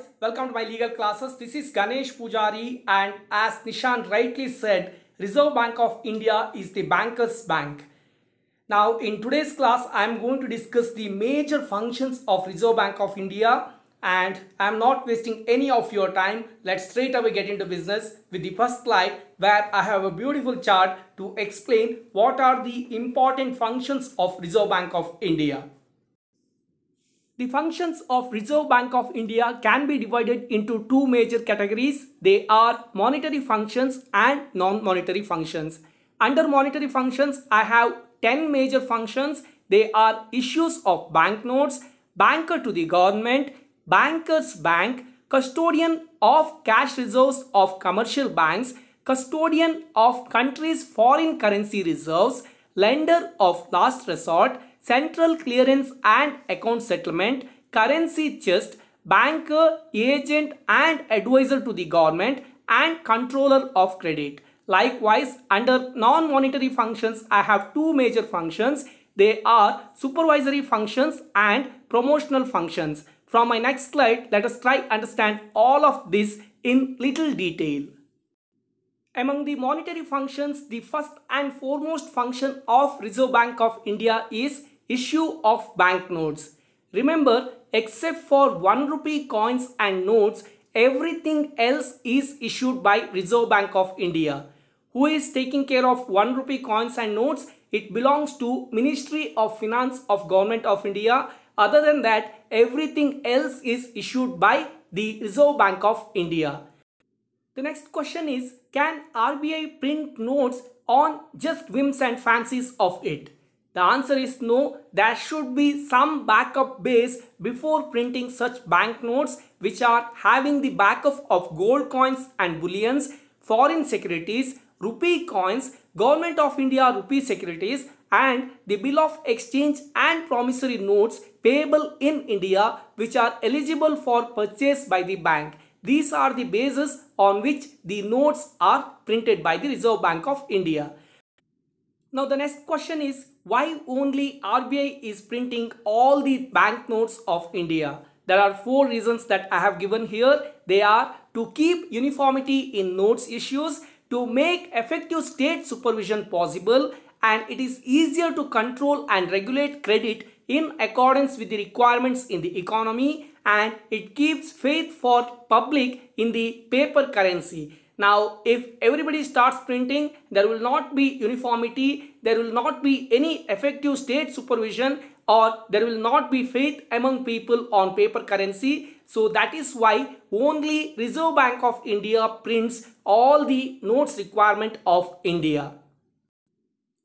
guys, welcome to my legal classes. This is Ganesh Pujari and as Nishan rightly said, Reserve Bank of India is the banker's bank. Now in today's class, I am going to discuss the major functions of Reserve Bank of India and I am not wasting any of your time. Let's straight away get into business with the first slide where I have a beautiful chart to explain what are the important functions of Reserve Bank of India. The functions of Reserve Bank of India can be divided into two major categories. They are monetary functions and non-monetary functions. Under monetary functions, I have 10 major functions. They are issues of banknotes, banker to the government, banker's bank, custodian of cash reserves of commercial banks, custodian of country's foreign currency reserves, lender of last resort, central clearance and account settlement, currency chest, banker, agent and advisor to the government and controller of credit. Likewise, under non-monetary functions, I have two major functions. They are supervisory functions and promotional functions. From my next slide, let us try understand all of this in little detail. Among the monetary functions, the first and foremost function of Reserve Bank of India is Issue of banknotes. Remember, except for 1 rupee coins and notes, everything else is issued by Reserve Bank of India. Who is taking care of 1 rupee coins and notes? It belongs to Ministry of Finance of Government of India. Other than that, everything else is issued by the Reserve Bank of India. The next question is, can RBI print notes on just whims and fancies of it? The answer is no. There should be some backup base before printing such banknotes which are having the backup of gold coins and bullions, foreign securities, rupee coins, government of India rupee securities and the bill of exchange and promissory notes payable in India which are eligible for purchase by the bank. These are the bases on which the notes are printed by the Reserve Bank of India. Now the next question is why only RBI is printing all the banknotes of India? There are four reasons that I have given here. They are to keep uniformity in notes issues, to make effective state supervision possible, and it is easier to control and regulate credit in accordance with the requirements in the economy and it keeps faith for public in the paper currency. Now, if everybody starts printing, there will not be uniformity, there will not be any effective state supervision or there will not be faith among people on paper currency. So that is why only Reserve Bank of India prints all the notes requirement of India.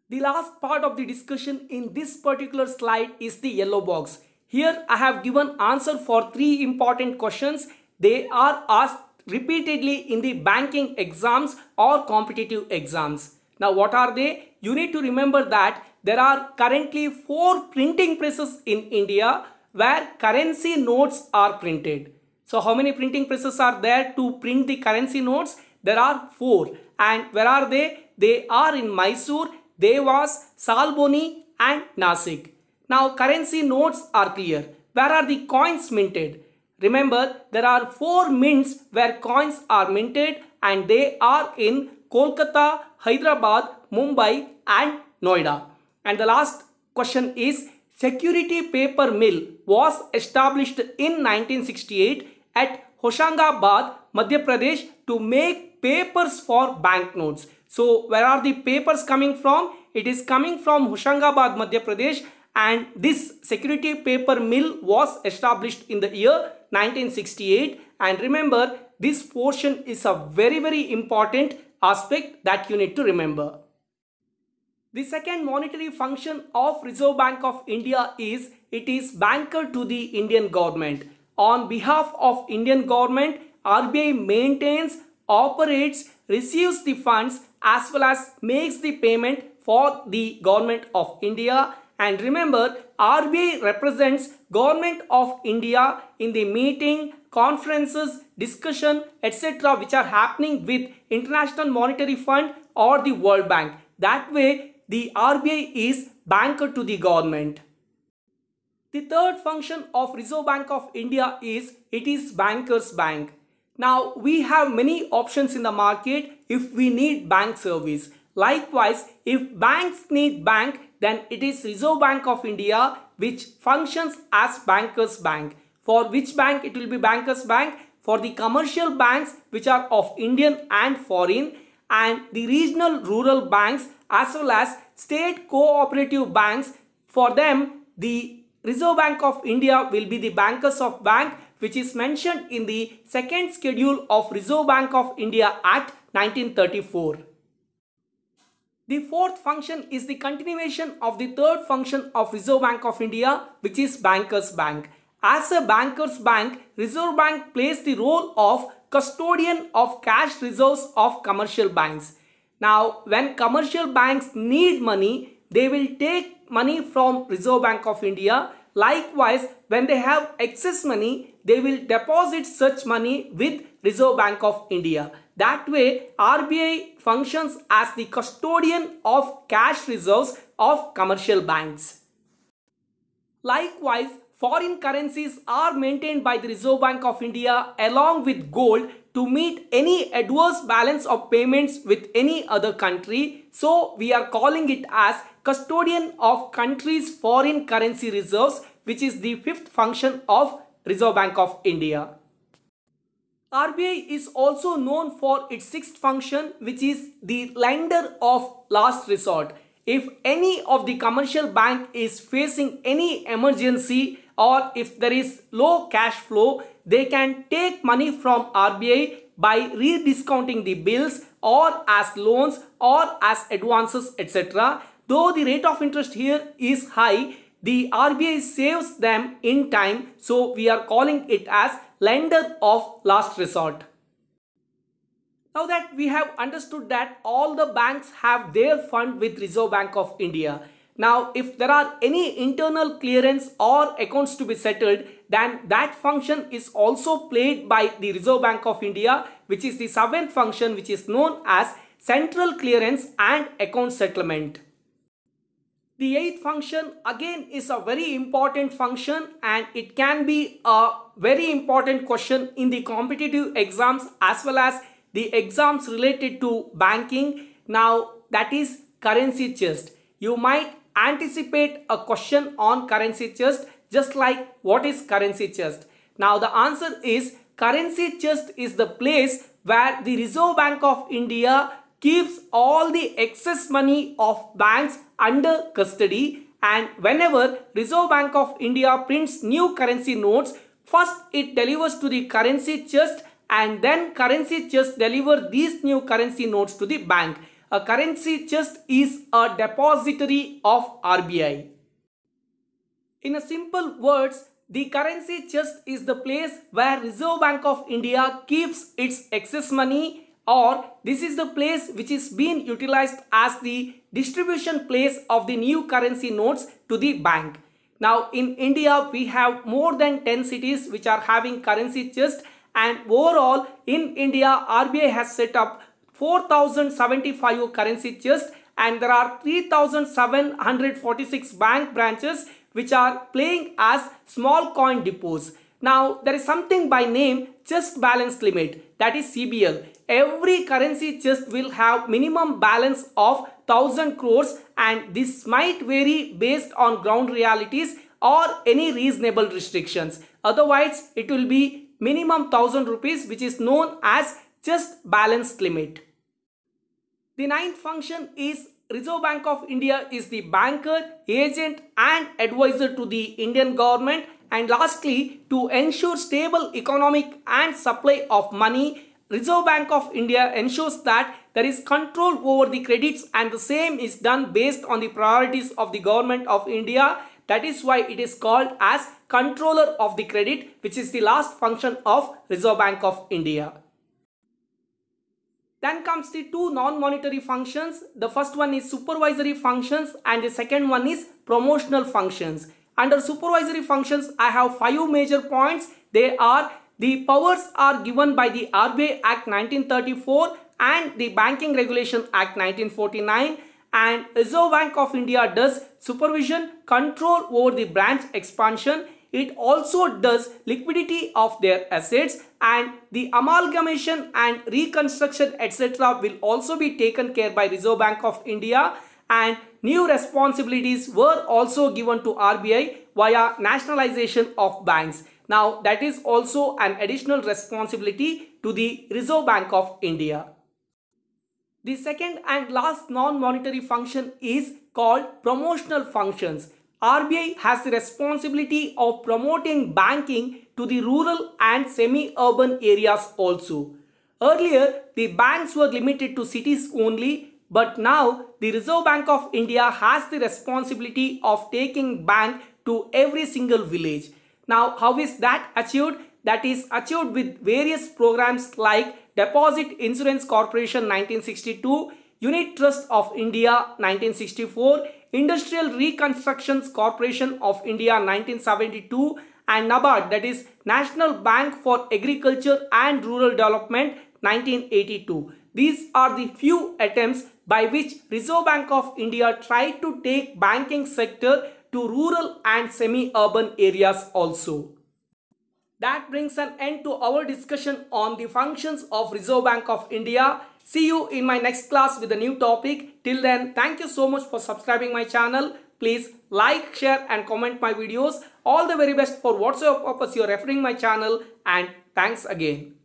The last part of the discussion in this particular slide is the yellow box. Here I have given answer for three important questions. They are asked repeatedly in the banking exams or competitive exams. Now what are they? You need to remember that there are currently four printing presses in India where currency notes are printed. So how many printing presses are there to print the currency notes? There are four. And where are they? They are in Mysore, Devas, Salboni and Nasik. Now currency notes are clear. Where are the coins minted? Remember, there are four mints where coins are minted and they are in Kolkata, Hyderabad, Mumbai and Noida. And the last question is, Security Paper Mill was established in 1968 at Hoshangabad, Madhya Pradesh to make papers for banknotes. So where are the papers coming from? It is coming from Hoshangabad, Madhya Pradesh and this security paper mill was established in the year 1968 and remember this portion is a very very important aspect that you need to remember. The second monetary function of Reserve Bank of India is it is banker to the Indian government. On behalf of Indian government, RBI maintains, operates, receives the funds as well as makes the payment for the government of India and remember, RBI represents Government of India in the meeting, conferences, discussion, etc. which are happening with International Monetary Fund or the World Bank. That way, the RBI is banker to the government. The third function of Reserve Bank of India is it is banker's bank. Now, we have many options in the market if we need bank service. Likewise, if banks need bank, then it is Reserve Bank of India which functions as Bankers Bank. For which bank? It will be Bankers Bank. For the commercial banks which are of Indian and foreign and the regional rural banks as well as state cooperative banks, for them the Reserve Bank of India will be the Bankers of Bank which is mentioned in the second schedule of Reserve Bank of India Act 1934. The fourth function is the continuation of the third function of Reserve Bank of India which is Bankers Bank. As a Bankers Bank, Reserve Bank plays the role of custodian of cash reserves of commercial banks. Now when commercial banks need money, they will take money from Reserve Bank of India. Likewise, when they have excess money, they will deposit such money with Reserve Bank of India. That way, RBI functions as the custodian of cash reserves of commercial banks. Likewise, foreign currencies are maintained by the Reserve Bank of India along with gold to meet any adverse balance of payments with any other country. So we are calling it as custodian of country's foreign currency reserves which is the fifth function of Reserve Bank of India. RBI is also known for its sixth function which is the lender of last resort. If any of the commercial bank is facing any emergency or if there is low cash flow, they can take money from RBI by rediscounting the bills or as loans or as advances etc. Though the rate of interest here is high, the RBI saves them in time. So we are calling it as lender of last resort. Now that we have understood that all the banks have their fund with Reserve Bank of India. Now if there are any internal clearance or accounts to be settled then that function is also played by the Reserve Bank of India which is the seventh function which is known as Central Clearance and Account Settlement. The eighth function again is a very important function and it can be a very important question in the competitive exams as well as the exams related to banking. Now that is currency chest. You might anticipate a question on currency chest just like what is currency chest. Now the answer is currency chest is the place where the Reserve Bank of India keeps all the excess money of banks under custody and whenever Reserve Bank of India prints new currency notes, first it delivers to the currency chest and then currency chest deliver these new currency notes to the bank. A currency chest is a depository of RBI. In a simple words, the currency chest is the place where Reserve Bank of India keeps its excess money or this is the place which is being utilized as the distribution place of the new currency notes to the bank. Now in India we have more than 10 cities which are having currency chest and overall in India RBI has set up 4075 currency chest and there are 3746 bank branches which are playing as small coin depots. Now there is something by name just balance limit that is CBL. Every currency just will have minimum balance of 1000 crores and this might vary based on ground realities or any reasonable restrictions. Otherwise it will be minimum 1000 rupees which is known as just balance limit. The ninth function is Reserve Bank of India is the banker, agent and advisor to the Indian government and lastly, to ensure stable economic and supply of money, Reserve Bank of India ensures that there is control over the credits and the same is done based on the priorities of the government of India. That is why it is called as controller of the credit which is the last function of Reserve Bank of India. Then comes the two non-monetary functions. The first one is supervisory functions and the second one is promotional functions. Under supervisory functions, I have five major points. They are the powers are given by the RBI Act 1934 and the Banking Regulation Act 1949 and Reserve Bank of India does supervision, control over the branch expansion. It also does liquidity of their assets and the amalgamation and reconstruction etc. will also be taken care by Reserve Bank of India and new responsibilities were also given to RBI via nationalization of banks. Now that is also an additional responsibility to the Reserve Bank of India. The second and last non-monetary function is called promotional functions. RBI has the responsibility of promoting banking to the rural and semi-urban areas also. Earlier, the banks were limited to cities only but now the Reserve Bank of India has the responsibility of taking bank to every single village. Now how is that achieved? That is achieved with various programs like Deposit Insurance Corporation 1962, Unit Trust of India 1964, Industrial Reconstructions Corporation of India 1972 and NABARD that is National Bank for Agriculture and Rural Development 1982. These are the few attempts by which Reserve Bank of India tried to take banking sector to rural and semi-urban areas also. That brings an end to our discussion on the functions of Reserve Bank of India. See you in my next class with a new topic. Till then, thank you so much for subscribing my channel. Please like, share and comment my videos. All the very best for whatsoever purpose you are referring my channel and thanks again.